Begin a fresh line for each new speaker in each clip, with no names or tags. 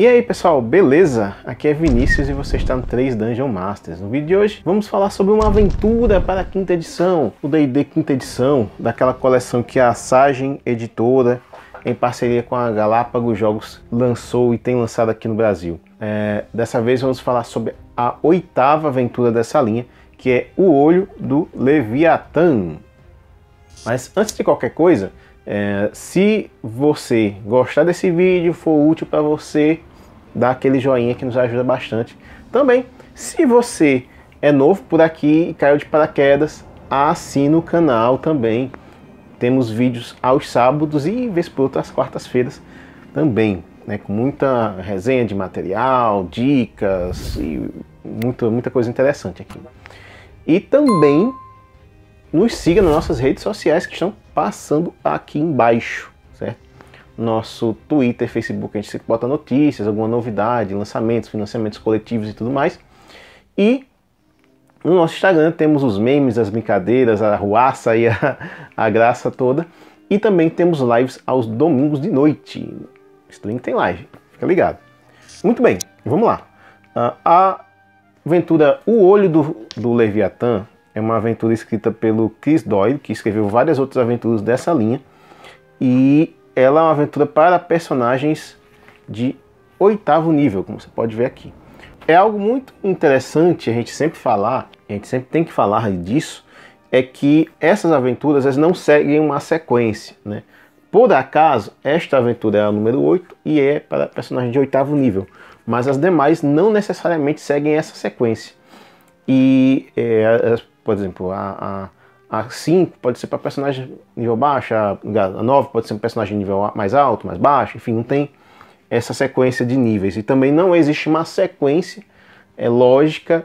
E aí pessoal, beleza? Aqui é Vinícius e você está no 3 Dungeon Masters. No vídeo de hoje vamos falar sobre uma aventura para a quinta edição, o D&D quinta edição, daquela coleção que a Sagem Editora, em parceria com a Galápagos Jogos, lançou e tem lançado aqui no Brasil. É, dessa vez vamos falar sobre a oitava aventura dessa linha, que é O Olho do Leviatã. Mas antes de qualquer coisa, é, se você gostar desse vídeo, for útil para você, dá aquele joinha que nos ajuda bastante. Também, se você é novo por aqui e caiu de paraquedas, assina o canal também. Temos vídeos aos sábados e vez por outras quartas-feiras também, né, com muita resenha de material, dicas e muita, muita coisa interessante aqui e também nos siga nas nossas redes sociais que estão passando aqui embaixo, certo? Nosso Twitter, Facebook, a gente sempre bota notícias, alguma novidade, lançamentos, financiamentos coletivos e tudo mais. E no nosso Instagram temos os memes, as brincadeiras, a ruaça e a, a graça toda. E também temos lives aos domingos de noite. Stream tem live, fica ligado. Muito bem, vamos lá. Uh, a Aventura O Olho do, do Leviatã é uma aventura escrita pelo Chris Doyle, que escreveu várias outras aventuras dessa linha. E ela é uma aventura para personagens de oitavo nível, como você pode ver aqui. É algo muito interessante a gente sempre falar, a gente sempre tem que falar disso, é que essas aventuras elas não seguem uma sequência, né? Por acaso, esta aventura é a número 8 e é para personagens de oitavo nível mas as demais não necessariamente seguem essa sequência. E, é, por exemplo, a, a, a 5 pode ser para personagem nível baixo, a, a 9 pode ser um personagem nível mais alto, mais baixo, enfim, não tem essa sequência de níveis. E também não existe uma sequência é, lógica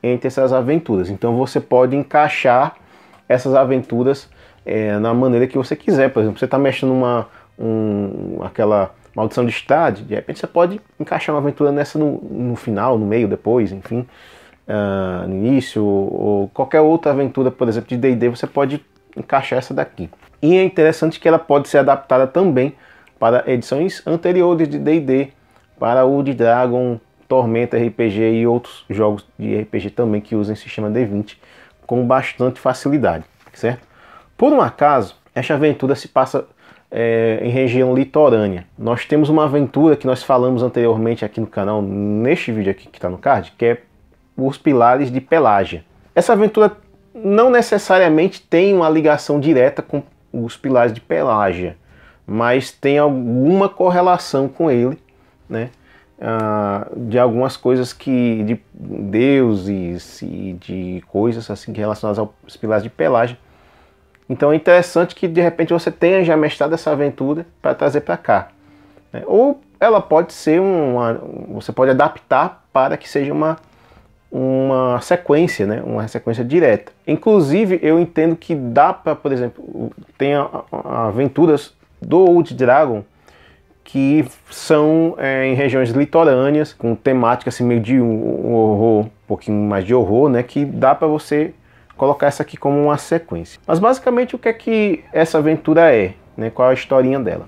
entre essas aventuras. Então você pode encaixar essas aventuras é, na maneira que você quiser. Por exemplo, você está mexendo uma, um, aquela Maldição de Estade, de repente você pode encaixar uma aventura nessa no, no final, no meio, depois, enfim, uh, no início, ou qualquer outra aventura, por exemplo, de DD, você pode encaixar essa daqui. E é interessante que ela pode ser adaptada também para edições anteriores de DD, para o de Dragon, Tormenta RPG e outros jogos de RPG também que usem sistema D20 com bastante facilidade, certo? Por um acaso, esta aventura se passa é, em região litorânea. Nós temos uma aventura que nós falamos anteriormente aqui no canal, neste vídeo aqui que está no card, que é os pilares de pelágia. Essa aventura não necessariamente tem uma ligação direta com os pilares de pelágia, mas tem alguma correlação com ele, né? Ah, de algumas coisas que de deuses e de coisas assim relacionadas aos pilares de Pelágia então é interessante que de repente você tenha já mestrado essa aventura para trazer para cá. Né? Ou ela pode ser uma. Você pode adaptar para que seja uma, uma sequência, né? uma sequência direta. Inclusive, eu entendo que dá para, por exemplo, tem a, a, aventuras do Old Dragon que são é, em regiões litorâneas, com temática assim, meio de um, um horror, um pouquinho mais de horror, né? que dá para você colocar essa aqui como uma sequência. Mas basicamente o que é que essa aventura é, né? qual é a historinha dela,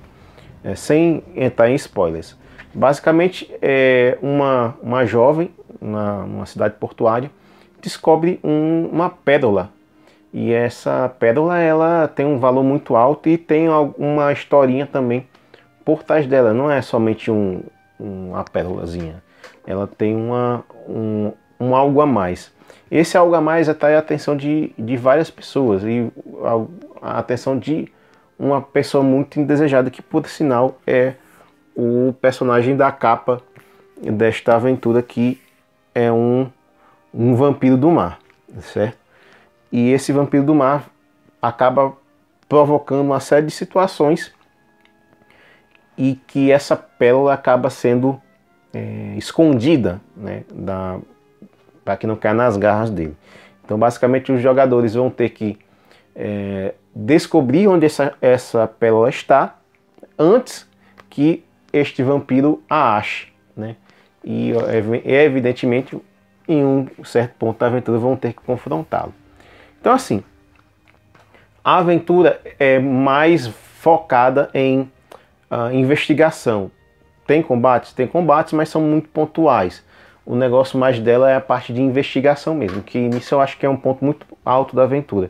é, sem entrar em spoilers. Basicamente é uma, uma jovem, na, numa cidade portuária, descobre um, uma pérola. E essa pérola ela tem um valor muito alto e tem alguma historinha também por trás dela. Não é somente um, uma pérolazinha. Ela tem uma, um, um algo a mais. Esse é algo a mais é atrai a atenção de, de várias pessoas e a, a atenção de uma pessoa muito indesejada, que por sinal é o personagem da capa desta aventura, que é um, um vampiro do mar, certo? E esse vampiro do mar acaba provocando uma série de situações e que essa pérola acaba sendo é, escondida né, da para que não caia nas garras dele. Então, basicamente, os jogadores vão ter que é, descobrir onde essa, essa pérola está antes que este vampiro a ache. Né? E, evidentemente, em um certo ponto da aventura, vão ter que confrontá-lo. Então, assim, a aventura é mais focada em uh, investigação. Tem combates? Tem combates, mas são muito pontuais o negócio mais dela é a parte de investigação mesmo, que nisso eu acho que é um ponto muito alto da aventura.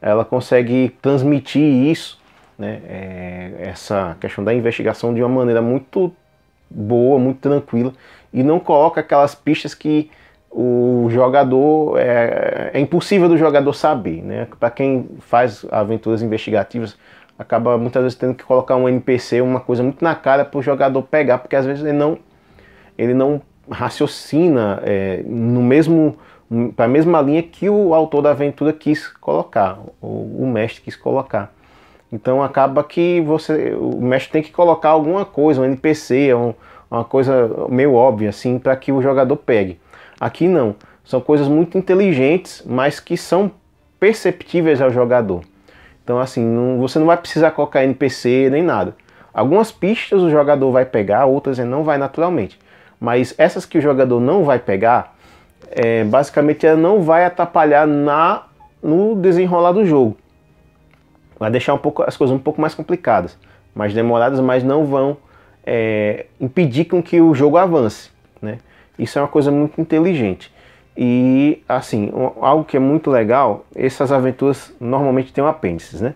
Ela consegue transmitir isso, né, é, essa questão da investigação, de uma maneira muito boa, muito tranquila, e não coloca aquelas pistas que o jogador é, é impossível do jogador saber, né? Para quem faz aventuras investigativas, acaba muitas vezes tendo que colocar um NPC, uma coisa muito na cara para o jogador pegar, porque às vezes ele não ele não raciocina é, no mesmo para a mesma linha que o autor da aventura quis colocar, ou o mestre quis colocar. Então acaba que você, o mestre tem que colocar alguma coisa, um NPC, é um, uma coisa meio óbvia assim, para que o jogador pegue. Aqui não, são coisas muito inteligentes, mas que são perceptíveis ao jogador. Então assim, não, você não vai precisar colocar NPC nem nada. Algumas pistas o jogador vai pegar, outras ele não vai naturalmente. Mas essas que o jogador não vai pegar, é, basicamente ela não vai atrapalhar na, no desenrolar do jogo. Vai deixar um pouco, as coisas um pouco mais complicadas, mais demoradas, mas não vão é, impedir com que o jogo avance. Né? Isso é uma coisa muito inteligente. E assim, um, algo que é muito legal, essas aventuras normalmente têm um apêndices, né?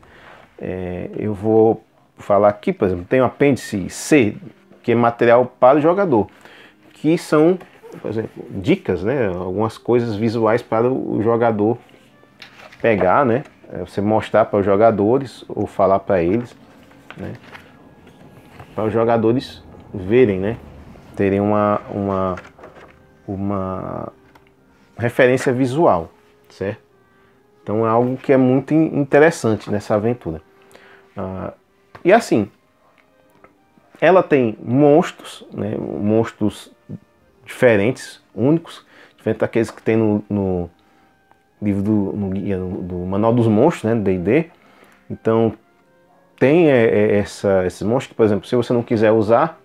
É, eu vou falar aqui, por exemplo, tem o um apêndice C, que é material para o jogador que são exemplo, dicas, né? Algumas coisas visuais para o jogador pegar, né? É você mostrar para os jogadores ou falar para eles, né? Para os jogadores verem, né? Terem uma, uma, uma referência visual, certo? Então é algo que é muito interessante nessa aventura. Ah, e assim, ela tem monstros, né? monstros diferentes, únicos, diferente daqueles que tem no, no livro do, no, do Manual dos Monstros, né, do D&D. Então tem é, é, essa, esses monstros que, por exemplo, se você não quiser usar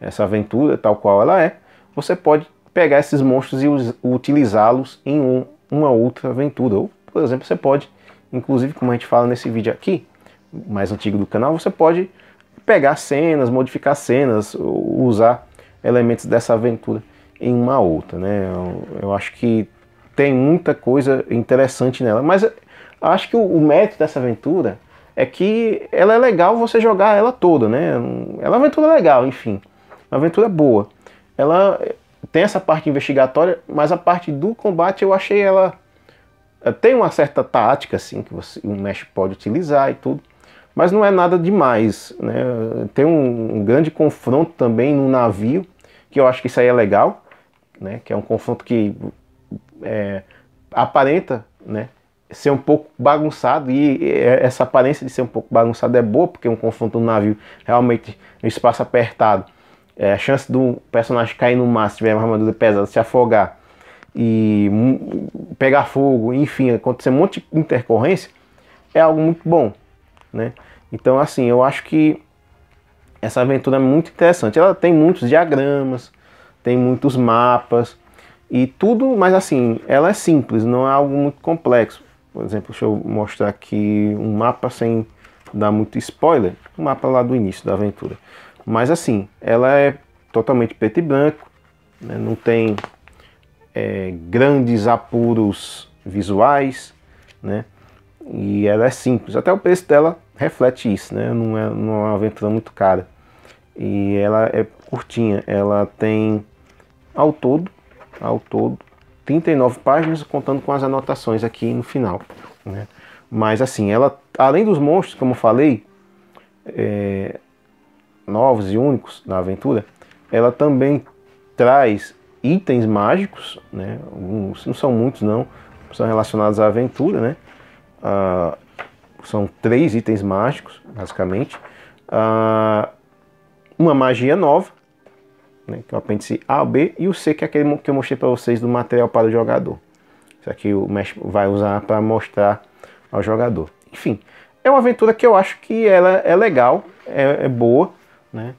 essa aventura tal qual ela é, você pode pegar esses monstros e utilizá-los em um, uma outra aventura. Ou, por exemplo, você pode, inclusive como a gente fala nesse vídeo aqui, mais antigo do canal, você pode pegar cenas, modificar cenas, usar elementos dessa aventura em uma outra, né? Eu, eu acho que tem muita coisa interessante nela, mas acho que o, o mérito dessa aventura é que ela é legal você jogar ela toda, né? Ela é uma aventura legal, enfim. Uma aventura boa. Ela eh, tem essa parte investigatória, mas a parte do combate eu achei ela eh, tem uma certa tática assim que você, o mesh pode utilizar e tudo, mas não é nada demais, né? Tem um, um grande confronto também no navio, que eu acho que isso aí é legal né? Que é um confronto que é, aparenta, né? Ser um pouco bagunçado e é, essa aparência de ser um pouco bagunçado é boa porque um confronto no navio realmente no espaço apertado, é, a chance do personagem cair no mar se tiver uma armadura pesada, se afogar e pegar fogo, enfim, acontecer um monte de intercorrência é algo muito bom, né? Então, assim, eu acho que essa aventura é muito interessante. Ela tem muitos diagramas, tem muitos mapas e tudo, mas assim, ela é simples, não é algo muito complexo. Por exemplo, deixa eu mostrar aqui um mapa sem dar muito spoiler, um mapa lá do início da aventura. Mas assim, ela é totalmente preto e branco, né? não tem é, grandes apuros visuais, né? E ela é simples, até o preço dela reflete isso, né? Não é, não é uma aventura muito cara. E ela é curtinha, ela tem ao todo, ao todo, 39 páginas, contando com as anotações aqui no final. Né? Mas assim, ela, além dos monstros, como eu falei, é, novos e únicos na aventura, ela também traz itens mágicos, né? Alguns, não são muitos não, são relacionados à aventura, né? Ah, são três itens mágicos, basicamente. Ah, uma magia nova, né, que é o apêndice A, B e o C, que é aquele que eu mostrei para vocês do material para o jogador. Isso aqui o mestre vai usar para mostrar ao jogador. Enfim, é uma aventura que eu acho que ela é legal, é, é boa, né?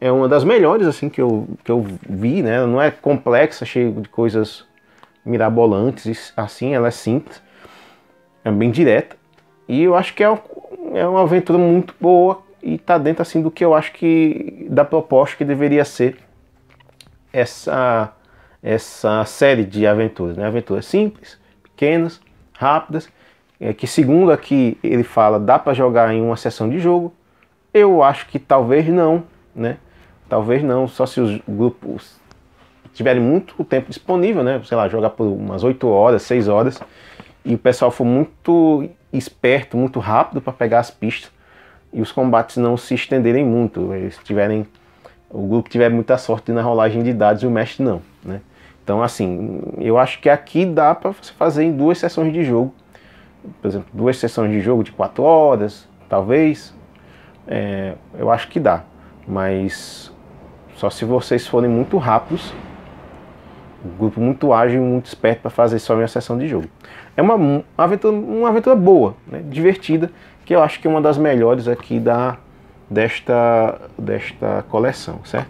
É uma das melhores assim que eu, que eu vi, né? Ela não é complexa, cheia de coisas mirabolantes, assim, ela é simples, é bem direta. E eu acho que é, um, é uma aventura muito boa e tá dentro assim do que eu acho que da proposta que deveria ser essa, essa série de aventuras. Né? Aventuras simples, pequenas, rápidas, é, que segundo aqui ele fala, dá para jogar em uma sessão de jogo. Eu acho que talvez não, né? Talvez não, só se os grupos tiverem muito tempo disponível, né? Sei lá, jogar por umas 8 horas, 6 horas, e o pessoal for muito esperto, muito rápido para pegar as pistas e os combates não se estenderem muito, eles tiverem o grupo tiver muita sorte na rolagem de dados e o mestre não, né? Então, assim, eu acho que aqui dá para você fazer em duas sessões de jogo. Por exemplo, duas sessões de jogo de quatro horas, talvez. É, eu acho que dá. Mas só se vocês forem muito rápidos, um grupo muito ágil, muito esperto para fazer só uma sessão de jogo. É uma, uma, aventura, uma aventura boa, né? divertida, que eu acho que é uma das melhores aqui da, desta, desta coleção, certo?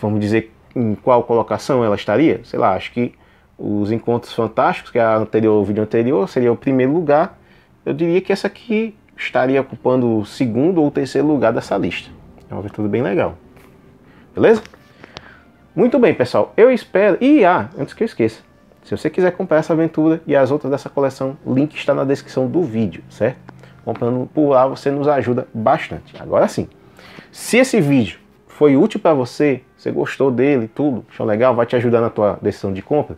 Vamos dizer em qual colocação ela estaria? Sei lá, acho que os Encontros Fantásticos, que é a anterior, o vídeo anterior, seria o primeiro lugar. Eu diria que essa aqui estaria ocupando o segundo ou terceiro lugar dessa lista. É uma aventura bem legal. Beleza? Muito bem, pessoal. Eu espero... E, ah, antes que eu esqueça. Se você quiser comprar essa aventura e as outras dessa coleção, o link está na descrição do vídeo, certo? Comprando por lá você nos ajuda bastante. Agora sim, se esse vídeo foi útil para você, você gostou dele, tudo, achou legal, vai te ajudar na tua decisão de compra,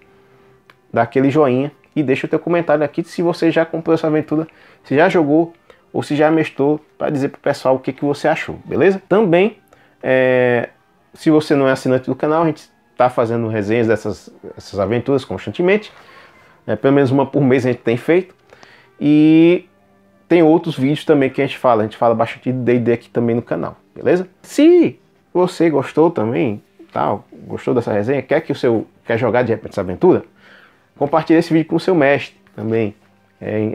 dá aquele joinha e deixa o teu comentário aqui se você já comprou essa aventura, se já jogou ou se já mestrou, para dizer pro pessoal o que, que você achou, beleza? Também, é, se você não é assinante do canal, a gente está fazendo resenhas dessas essas aventuras constantemente, é, pelo menos uma por mês a gente tem feito, e tem outros vídeos também que a gente fala. A gente fala bastante de D&D aqui também no canal, beleza? Se você gostou também, tal, gostou dessa resenha, quer que o seu quer jogar de repente essa aventura, compartilhe esse vídeo com o seu mestre também. É,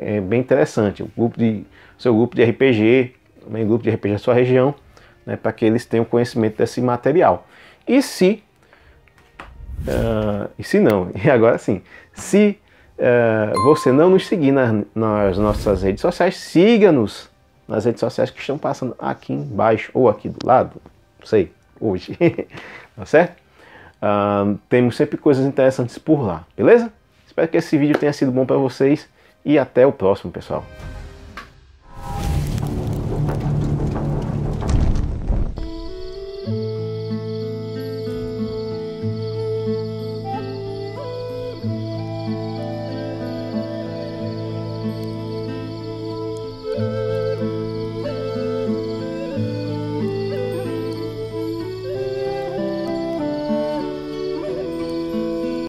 é, é bem interessante. O grupo de seu grupo de RPG, também grupo de RPG da sua região, né, para que eles tenham conhecimento desse material. E se uh, e se não, e agora sim, se eh, você não nos seguir nas, nas nossas redes sociais, siga-nos nas redes sociais que estão passando aqui embaixo ou aqui do lado, não sei, hoje, tá certo? Uh, temos sempre coisas interessantes por lá, beleza? Espero que esse vídeo tenha sido bom para vocês e até o próximo, pessoal.